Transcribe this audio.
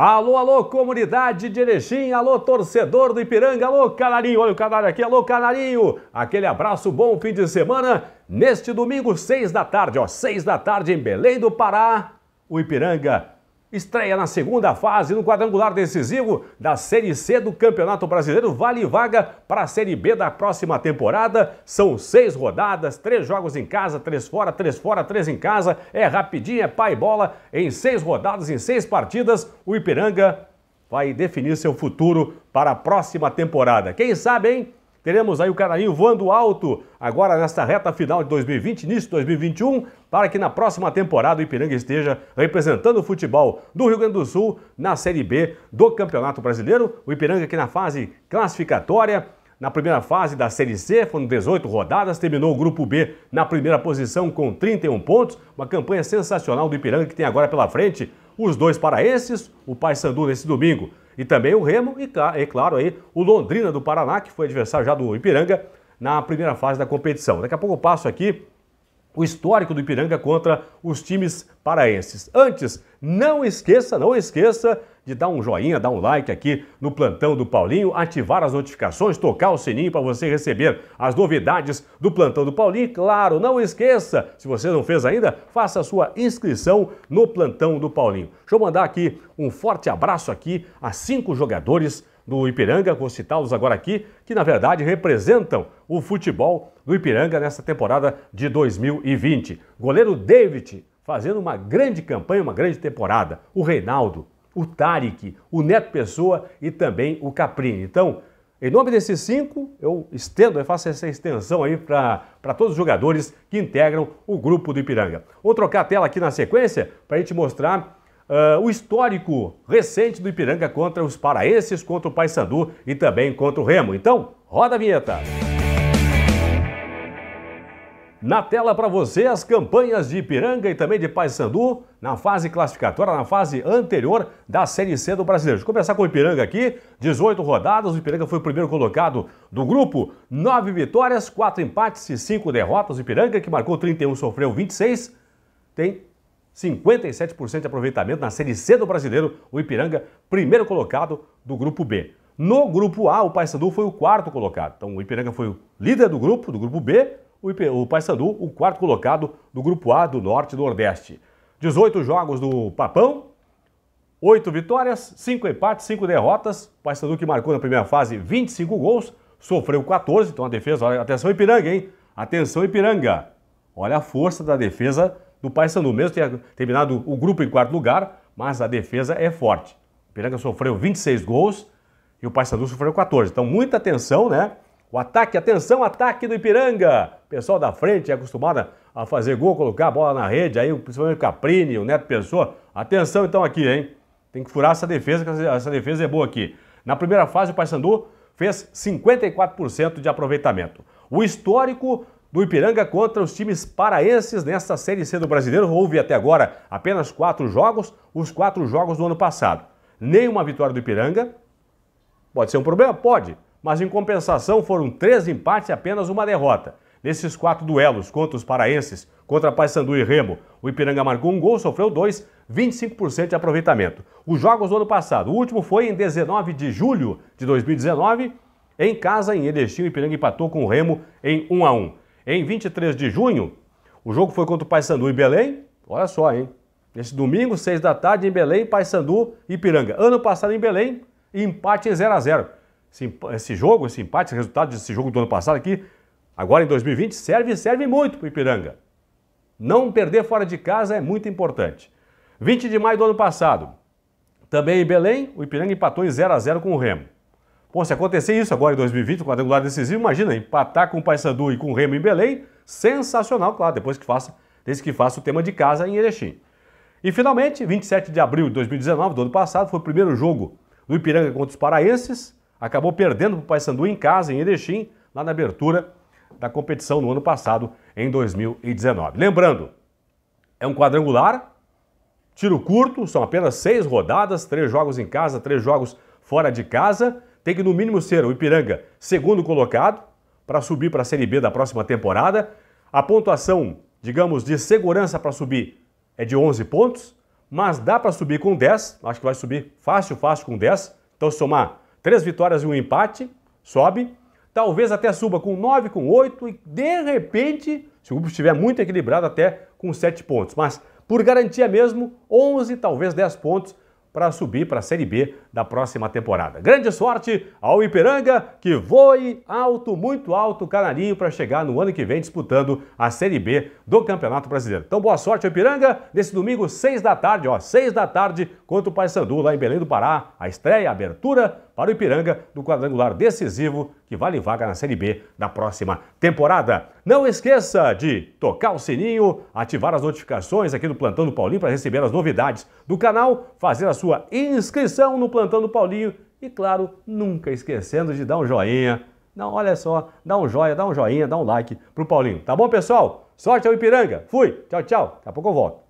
Alô, alô, comunidade de Erechim, alô, torcedor do Ipiranga, alô, Canarinho, olha o canário aqui, alô, Canarinho, aquele abraço, bom fim de semana, neste domingo, seis da tarde, ó, seis da tarde em Belém do Pará, o Ipiranga Estreia na segunda fase no quadrangular decisivo da Série C do Campeonato Brasileiro. Vale vaga para a Série B da próxima temporada. São seis rodadas, três jogos em casa, três fora, três fora, três em casa. É rapidinho, é pai bola. Em seis rodadas, em seis partidas, o Ipiranga vai definir seu futuro para a próxima temporada. Quem sabe, hein? Teremos aí o Canarinho voando alto agora nesta reta final de 2020, início de 2021, para que na próxima temporada o Ipiranga esteja representando o futebol do Rio Grande do Sul na Série B do Campeonato Brasileiro. O Ipiranga aqui na fase classificatória na primeira fase da Série C, foram 18 rodadas, terminou o Grupo B na primeira posição com 31 pontos. Uma campanha sensacional do Ipiranga que tem agora pela frente os dois paraenses, o Paysandu nesse domingo e também o Remo e, é claro, aí o Londrina do Paraná, que foi adversário já do Ipiranga na primeira fase da competição. Daqui a pouco eu passo aqui o histórico do Ipiranga contra os times paraenses. Antes, não esqueça, não esqueça de dar um joinha, dar um like aqui no plantão do Paulinho, ativar as notificações, tocar o sininho para você receber as novidades do plantão do Paulinho. Claro, não esqueça, se você não fez ainda, faça a sua inscrição no plantão do Paulinho. Deixa eu mandar aqui um forte abraço aqui a cinco jogadores do Ipiranga, vou citá-los agora aqui, que na verdade representam o futebol do Ipiranga nessa temporada de 2020. Goleiro David fazendo uma grande campanha, uma grande temporada. O Reinaldo, o Tarek, o Neto Pessoa e também o Caprini. Então, em nome desses cinco, eu estendo, eu faço essa extensão aí para todos os jogadores que integram o grupo do Ipiranga. Vou trocar a tela aqui na sequência para a gente mostrar Uh, o histórico recente do Ipiranga contra os paraenses, contra o Paysandu e também contra o Remo. Então, roda a vinheta! Na tela para você as campanhas de Ipiranga e também de Paysandu na fase classificatória, na fase anterior da Série C do Brasileiro. Deixa eu começar com o Ipiranga aqui, 18 rodadas, o Ipiranga foi o primeiro colocado do grupo, 9 vitórias, 4 empates e 5 derrotas. O Ipiranga, que marcou 31, sofreu 26, tem 57% de aproveitamento na Série C do Brasileiro, o Ipiranga, primeiro colocado do Grupo B. No Grupo A, o Paysandu foi o quarto colocado. Então, o Ipiranga foi o líder do grupo, do Grupo B, o, IP, o Paysandu, o quarto colocado do Grupo A do Norte e do Nordeste. 18 jogos do Papão, 8 vitórias, 5 empates, 5 derrotas. O Paysandu que marcou na primeira fase 25 gols, sofreu 14, então a defesa, olha, atenção Ipiranga, hein? Atenção Ipiranga. Olha a força da defesa do Paysandu. Mesmo tenha terminado o grupo em quarto lugar, mas a defesa é forte. O Piranga sofreu 26 gols e o Paysandu sofreu 14. Então, muita atenção, né? O ataque, atenção, ataque do Ipiranga. O pessoal da frente é acostumado a fazer gol, colocar a bola na rede, aí principalmente o Caprini, o Neto Pessoa. Atenção então aqui, hein? Tem que furar essa defesa, que essa defesa é boa aqui. Na primeira fase, o Paysandu fez 54% de aproveitamento. O histórico do Ipiranga contra os times paraenses nesta Série C do Brasileiro. Houve até agora apenas quatro jogos, os quatro jogos do ano passado. Nenhuma vitória do Ipiranga. Pode ser um problema? Pode. Mas em compensação foram três empates e apenas uma derrota. Nesses quatro duelos contra os paraenses, contra Paysandu e Remo, o Ipiranga marcou um gol, sofreu dois, 25% de aproveitamento. Os jogos do ano passado, o último foi em 19 de julho de 2019, em casa, em Erechim, o Ipiranga empatou com o Remo em 1 a 1. Em 23 de junho, o jogo foi contra o Paysandu em Belém. Olha só, hein? Nesse domingo, 6 da tarde, em Belém, Paysandu e Ipiranga. Ano passado em Belém, empate em 0 a 0 esse, esse, jogo, esse empate, esse resultado desse jogo do ano passado aqui, agora em 2020, serve serve muito para o Ipiranga. Não perder fora de casa é muito importante. 20 de maio do ano passado, também em Belém, o Ipiranga empatou em 0 a 0 com o Remo. Bom, se acontecer isso agora em 2020, quadrangular decisivo, imagina, empatar com o Paysandu e com o Remo em Belém, sensacional, claro, depois que faça, desde que faça o tema de casa em Erechim. E finalmente, 27 de abril de 2019, do ano passado, foi o primeiro jogo do Ipiranga contra os paraenses, acabou perdendo para o Paysandu em casa, em Erechim, lá na abertura da competição no ano passado, em 2019. Lembrando, é um quadrangular, tiro curto, são apenas seis rodadas, três jogos em casa, três jogos fora de casa, tem que no mínimo ser o Ipiranga segundo colocado para subir para a Série B da próxima temporada. A pontuação, digamos, de segurança para subir é de 11 pontos, mas dá para subir com 10, acho que vai subir fácil, fácil com 10. Então somar três vitórias e um empate, sobe. Talvez até suba com 9, com 8 e de repente, se o grupo estiver muito equilibrado, até com 7 pontos. Mas por garantia mesmo, 11, talvez 10 pontos para subir para a Série B da próxima temporada. Grande sorte ao Ipiranga, que voe alto, muito alto, canarinho, para chegar no ano que vem disputando a Série B do Campeonato Brasileiro. Então, boa sorte ao Ipiranga, nesse domingo, seis da tarde, ó, seis da tarde, contra o Paysandu, lá em Belém do Pará, a estreia, a abertura para o Ipiranga do quadrangular decisivo que vale vaga na Série B da próxima temporada. Não esqueça de tocar o sininho, ativar as notificações aqui do Plantão do Paulinho para receber as novidades do canal, fazer a sua inscrição no Plantão do Paulinho e, claro, nunca esquecendo de dar um joinha. Não, olha só, dá um joia, dá um joinha, dá um like pro Paulinho. Tá bom, pessoal? Sorte ao Ipiranga. Fui. Tchau, tchau. Daqui a pouco eu volto.